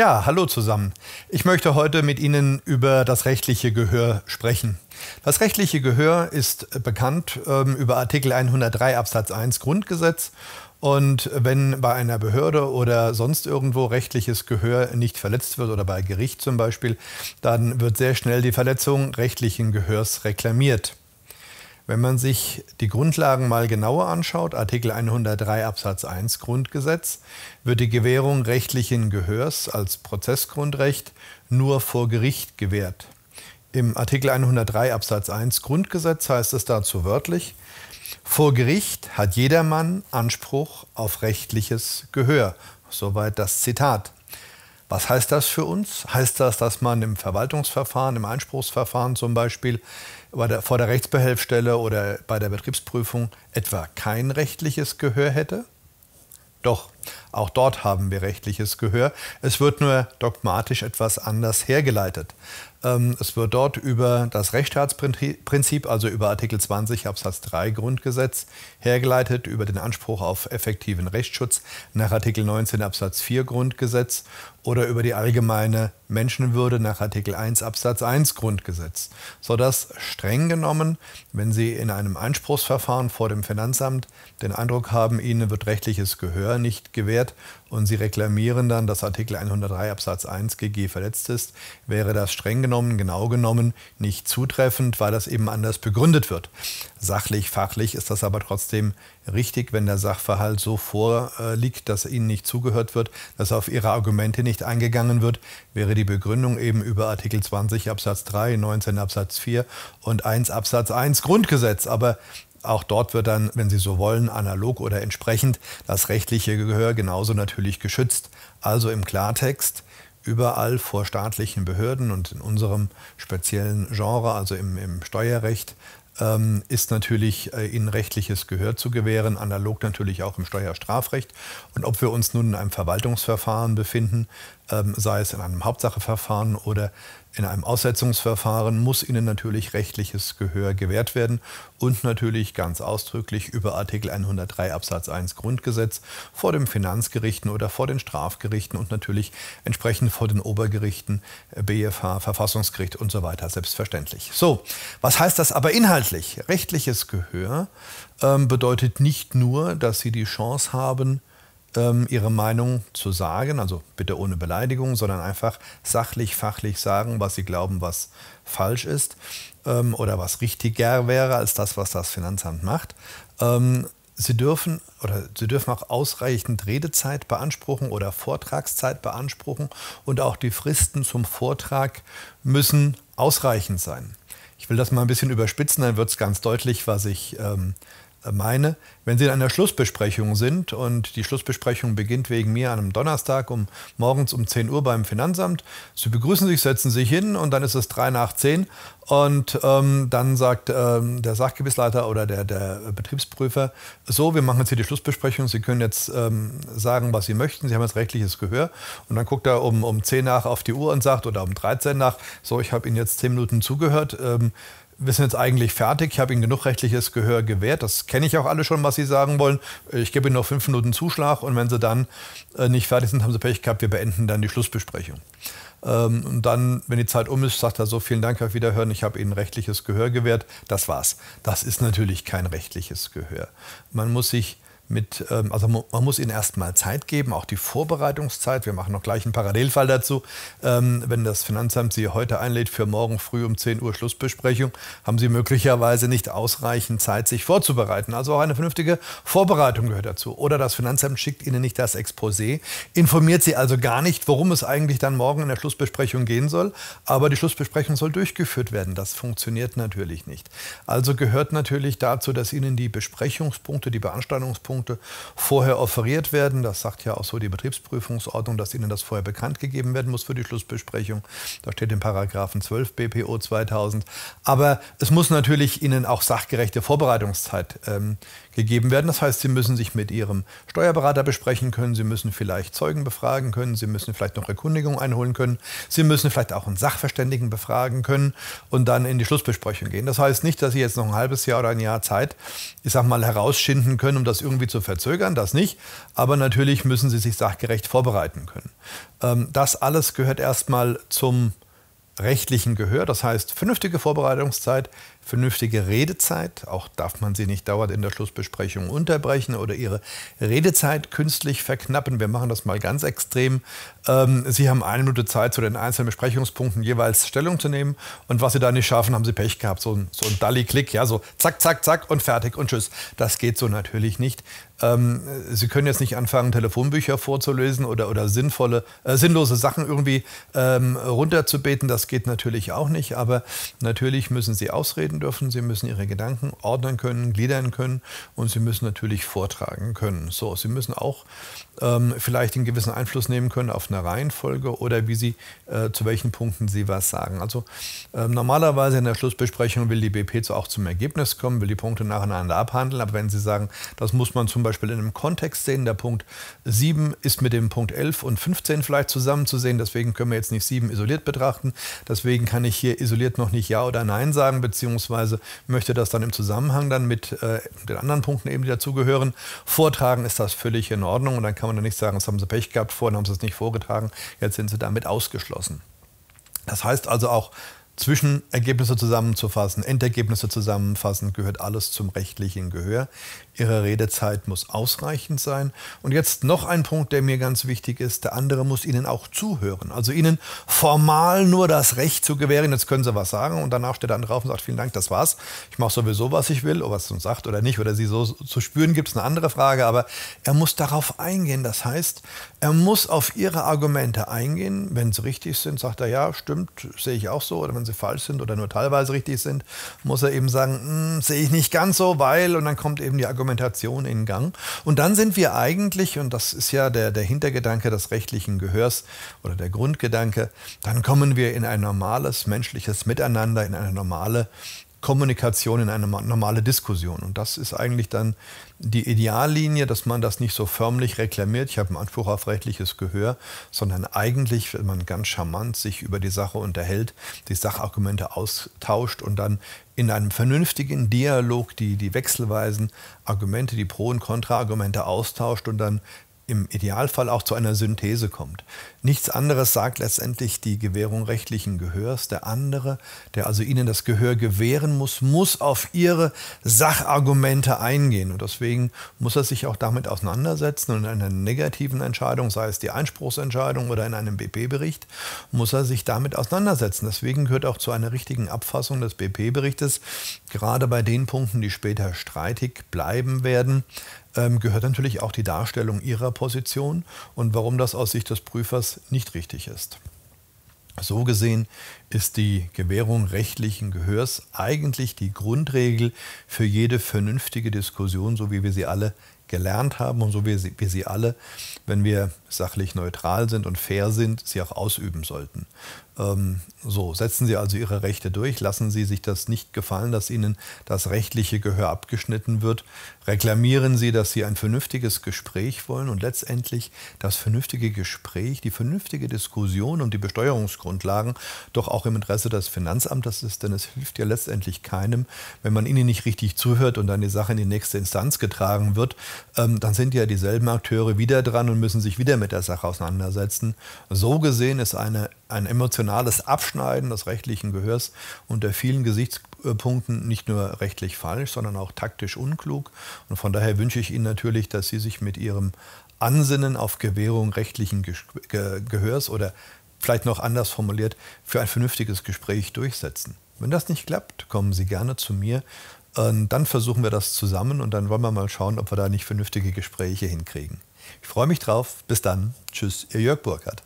Ja, hallo zusammen. Ich möchte heute mit Ihnen über das rechtliche Gehör sprechen. Das rechtliche Gehör ist bekannt ähm, über Artikel 103 Absatz 1 Grundgesetz. Und wenn bei einer Behörde oder sonst irgendwo rechtliches Gehör nicht verletzt wird oder bei Gericht zum Beispiel, dann wird sehr schnell die Verletzung rechtlichen Gehörs reklamiert. Wenn man sich die Grundlagen mal genauer anschaut, Artikel 103 Absatz 1 Grundgesetz, wird die Gewährung rechtlichen Gehörs als Prozessgrundrecht nur vor Gericht gewährt. Im Artikel 103 Absatz 1 Grundgesetz heißt es dazu wörtlich, vor Gericht hat jedermann Anspruch auf rechtliches Gehör. Soweit das Zitat. Was heißt das für uns? Heißt das, dass man im Verwaltungsverfahren, im Einspruchsverfahren zum Beispiel der, vor der Rechtsbehelfsstelle oder bei der Betriebsprüfung etwa kein rechtliches Gehör hätte? Doch, auch dort haben wir rechtliches Gehör. Es wird nur dogmatisch etwas anders hergeleitet. Ähm, es wird dort über das Rechtsstaatsprinzip, also über Artikel 20 Absatz 3 Grundgesetz, hergeleitet, über den Anspruch auf effektiven Rechtsschutz nach Artikel 19 Absatz 4 Grundgesetz oder über die allgemeine Menschenwürde nach Artikel 1 Absatz 1 Grundgesetz, sodass streng genommen, wenn Sie in einem Einspruchsverfahren vor dem Finanzamt den Eindruck haben, Ihnen wird rechtliches Gehör nicht gewährt und Sie reklamieren dann, dass Artikel 103 Absatz 1 GG verletzt ist, wäre das streng genommen genommen, genau genommen nicht zutreffend, weil das eben anders begründet wird. Sachlich, fachlich ist das aber trotzdem richtig, wenn der Sachverhalt so vorliegt, äh, dass ihnen nicht zugehört wird, dass auf ihre Argumente nicht eingegangen wird, wäre die Begründung eben über Artikel 20 Absatz 3, 19 Absatz 4 und 1 Absatz 1 Grundgesetz. Aber auch dort wird dann, wenn Sie so wollen, analog oder entsprechend das rechtliche Gehör genauso natürlich geschützt. Also im Klartext, überall vor staatlichen Behörden und in unserem speziellen Genre, also im, im Steuerrecht, ähm, ist natürlich äh, ihnen rechtliches Gehör zu gewähren, analog natürlich auch im Steuerstrafrecht. Und ob wir uns nun in einem Verwaltungsverfahren befinden, ähm, sei es in einem Hauptsacheverfahren oder in einem Aussetzungsverfahren muss ihnen natürlich rechtliches Gehör gewährt werden und natürlich ganz ausdrücklich über Artikel 103 Absatz 1 Grundgesetz vor den Finanzgerichten oder vor den Strafgerichten und natürlich entsprechend vor den Obergerichten, BFH, äh, Verfassungsgericht und so weiter selbstverständlich. So, was heißt das aber inhaltlich? Rechtliches Gehör ähm, bedeutet nicht nur, dass Sie die Chance haben, ähm, ihre Meinung zu sagen, also bitte ohne Beleidigung, sondern einfach sachlich, fachlich sagen, was sie glauben, was falsch ist ähm, oder was richtiger wäre als das, was das Finanzamt macht. Ähm, sie dürfen oder sie dürfen auch ausreichend Redezeit beanspruchen oder Vortragszeit beanspruchen und auch die Fristen zum Vortrag müssen ausreichend sein. Ich will das mal ein bisschen überspitzen, dann wird es ganz deutlich, was ich ähm, meine, wenn Sie in einer Schlussbesprechung sind und die Schlussbesprechung beginnt wegen mir an einem Donnerstag um morgens um 10 Uhr beim Finanzamt, Sie begrüßen sich, setzen sich hin und dann ist es 3 nach 10 und ähm, dann sagt ähm, der Sachgebietsleiter oder der, der Betriebsprüfer, so, wir machen jetzt hier die Schlussbesprechung, Sie können jetzt ähm, sagen, was Sie möchten, Sie haben jetzt rechtliches Gehör und dann guckt er um, um 10 nach auf die Uhr und sagt oder um 13 nach, so, ich habe Ihnen jetzt 10 Minuten zugehört. Ähm, wir sind jetzt eigentlich fertig. Ich habe Ihnen genug rechtliches Gehör gewährt. Das kenne ich auch alle schon, was Sie sagen wollen. Ich gebe Ihnen noch fünf Minuten Zuschlag und wenn Sie dann äh, nicht fertig sind, haben Sie Pech gehabt. Wir beenden dann die Schlussbesprechung. Ähm, und dann, wenn die Zeit um ist, sagt er so, vielen Dank, auf Wiederhören, ich habe Ihnen rechtliches Gehör gewährt. Das war's. Das ist natürlich kein rechtliches Gehör. Man muss sich mit, ähm, also man muss ihnen erstmal Zeit geben, auch die Vorbereitungszeit. Wir machen noch gleich einen Parallelfall dazu. Ähm, wenn das Finanzamt Sie heute einlädt für morgen früh um 10 Uhr Schlussbesprechung, haben Sie möglicherweise nicht ausreichend Zeit, sich vorzubereiten. Also auch eine vernünftige Vorbereitung gehört dazu. Oder das Finanzamt schickt Ihnen nicht das Exposé, informiert Sie also gar nicht, worum es eigentlich dann morgen in der Schlussbesprechung gehen soll. Aber die Schlussbesprechung soll durchgeführt werden. Das funktioniert natürlich nicht. Also gehört natürlich dazu, dass Ihnen die Besprechungspunkte, die Beanstandungspunkte, Punkte vorher offeriert werden. Das sagt ja auch so die Betriebsprüfungsordnung, dass Ihnen das vorher bekannt gegeben werden muss für die Schlussbesprechung. Da steht in Paragraphen 12 BPO 2000. Aber es muss natürlich Ihnen auch sachgerechte Vorbereitungszeit ähm, gegeben werden. Das heißt, Sie müssen sich mit Ihrem Steuerberater besprechen können, Sie müssen vielleicht Zeugen befragen können, Sie müssen vielleicht noch Erkundigungen einholen können, Sie müssen vielleicht auch einen Sachverständigen befragen können und dann in die Schlussbesprechung gehen. Das heißt nicht, dass Sie jetzt noch ein halbes Jahr oder ein Jahr Zeit, ich sag mal, herausschinden können, um das irgendwie zu verzögern, das nicht. Aber natürlich müssen sie sich sachgerecht vorbereiten können. Ähm, das alles gehört erstmal zum rechtlichen Gehör, das heißt vernünftige Vorbereitungszeit, vernünftige Redezeit. Auch darf man sie nicht dauernd in der Schlussbesprechung unterbrechen oder ihre Redezeit künstlich verknappen. Wir machen das mal ganz extrem. Ähm, sie haben eine Minute Zeit, zu den einzelnen Besprechungspunkten jeweils Stellung zu nehmen. Und was Sie da nicht schaffen, haben Sie Pech gehabt. So ein, so ein Dalli-Klick, ja, so zack, zack, zack und fertig und tschüss. Das geht so natürlich nicht. Ähm, sie können jetzt nicht anfangen, Telefonbücher vorzulesen oder, oder sinnvolle, äh, sinnlose Sachen irgendwie ähm, runterzubeten. Das geht natürlich auch nicht. Aber natürlich müssen Sie ausreden reden dürfen, sie müssen ihre Gedanken ordnen können, gliedern können und sie müssen natürlich vortragen können. So, sie müssen auch ähm, vielleicht einen gewissen Einfluss nehmen können auf eine Reihenfolge oder wie sie, äh, zu welchen Punkten sie was sagen. Also äh, normalerweise in der Schlussbesprechung will die BP auch zum Ergebnis kommen, will die Punkte nacheinander abhandeln, aber wenn sie sagen, das muss man zum Beispiel in einem Kontext sehen, der Punkt 7 ist mit dem Punkt 11 und 15 vielleicht zusammenzusehen, deswegen können wir jetzt nicht 7 isoliert betrachten, deswegen kann ich hier isoliert noch nicht Ja oder Nein sagen, beziehungsweise beziehungsweise möchte das dann im Zusammenhang dann mit äh, den anderen Punkten eben, die dazugehören, vortragen, ist das völlig in Ordnung und dann kann man dann nicht sagen, das haben sie Pech gehabt, vorhin haben sie es nicht vorgetragen, jetzt sind sie damit ausgeschlossen. Das heißt also auch, Zwischenergebnisse zusammenzufassen, Endergebnisse zusammenfassen, gehört alles zum rechtlichen Gehör. Ihre Redezeit muss ausreichend sein. Und jetzt noch ein Punkt, der mir ganz wichtig ist. Der andere muss Ihnen auch zuhören. Also Ihnen formal nur das Recht zu gewähren. Jetzt können Sie was sagen und danach steht er dann drauf und sagt, vielen Dank, das war's. Ich mache sowieso, was ich will, ob er es uns sagt oder nicht oder Sie so zu spüren, gibt es eine andere Frage. Aber er muss darauf eingehen. Das heißt, er muss auf Ihre Argumente eingehen. Wenn sie richtig sind, sagt er, ja, stimmt, sehe ich auch so. Oder wenn sie sie falsch sind oder nur teilweise richtig sind, muss er eben sagen, hm, sehe ich nicht ganz so, weil, und dann kommt eben die Argumentation in Gang. Und dann sind wir eigentlich, und das ist ja der, der Hintergedanke des rechtlichen Gehörs oder der Grundgedanke, dann kommen wir in ein normales menschliches Miteinander, in eine normale Kommunikation in eine normale Diskussion. Und das ist eigentlich dann die Ideallinie, dass man das nicht so förmlich reklamiert, ich habe einen Anspruch auf rechtliches Gehör, sondern eigentlich, wenn man ganz charmant sich über die Sache unterhält, die Sachargumente austauscht und dann in einem vernünftigen Dialog die, die wechselweisen Argumente, die Pro- und Kontra-Argumente austauscht und dann im Idealfall auch zu einer Synthese kommt. Nichts anderes sagt letztendlich die Gewährung rechtlichen Gehörs. Der andere, der also ihnen das Gehör gewähren muss, muss auf ihre Sachargumente eingehen. Und deswegen muss er sich auch damit auseinandersetzen. Und in einer negativen Entscheidung, sei es die Einspruchsentscheidung oder in einem BP-Bericht, muss er sich damit auseinandersetzen. Deswegen gehört auch zu einer richtigen Abfassung des BP-Berichtes, gerade bei den Punkten, die später streitig bleiben werden, ähm, gehört natürlich auch die Darstellung ihrer Position und warum das aus Sicht des Prüfers nicht richtig ist. So gesehen ist die Gewährung rechtlichen Gehörs eigentlich die Grundregel für jede vernünftige Diskussion, so wie wir sie alle gelernt haben und so wie wir sie alle, wenn wir sachlich neutral sind und fair sind, sie auch ausüben sollten. Ähm, so, setzen Sie also Ihre Rechte durch, lassen Sie sich das nicht gefallen, dass Ihnen das rechtliche Gehör abgeschnitten wird, reklamieren Sie, dass Sie ein vernünftiges Gespräch wollen und letztendlich das vernünftige Gespräch, die vernünftige Diskussion um die Besteuerungsgrundlagen doch auch im Interesse des Finanzamtes ist, denn es hilft ja letztendlich keinem, wenn man Ihnen nicht richtig zuhört und dann die Sache in die nächste Instanz getragen wird, ähm, dann sind ja dieselben Akteure wieder dran und müssen sich wieder mit der Sache auseinandersetzen. So gesehen ist eine, ein emotionales Abschneiden des rechtlichen Gehörs unter vielen Gesichtspunkten nicht nur rechtlich falsch, sondern auch taktisch unklug. Und von daher wünsche ich Ihnen natürlich, dass Sie sich mit Ihrem Ansinnen auf Gewährung rechtlichen Ge Ge Gehörs oder vielleicht noch anders formuliert, für ein vernünftiges Gespräch durchsetzen. Wenn das nicht klappt, kommen Sie gerne zu mir. Und dann versuchen wir das zusammen und dann wollen wir mal schauen, ob wir da nicht vernünftige Gespräche hinkriegen. Ich freue mich drauf. Bis dann. Tschüss, Ihr Jörg Burkhardt.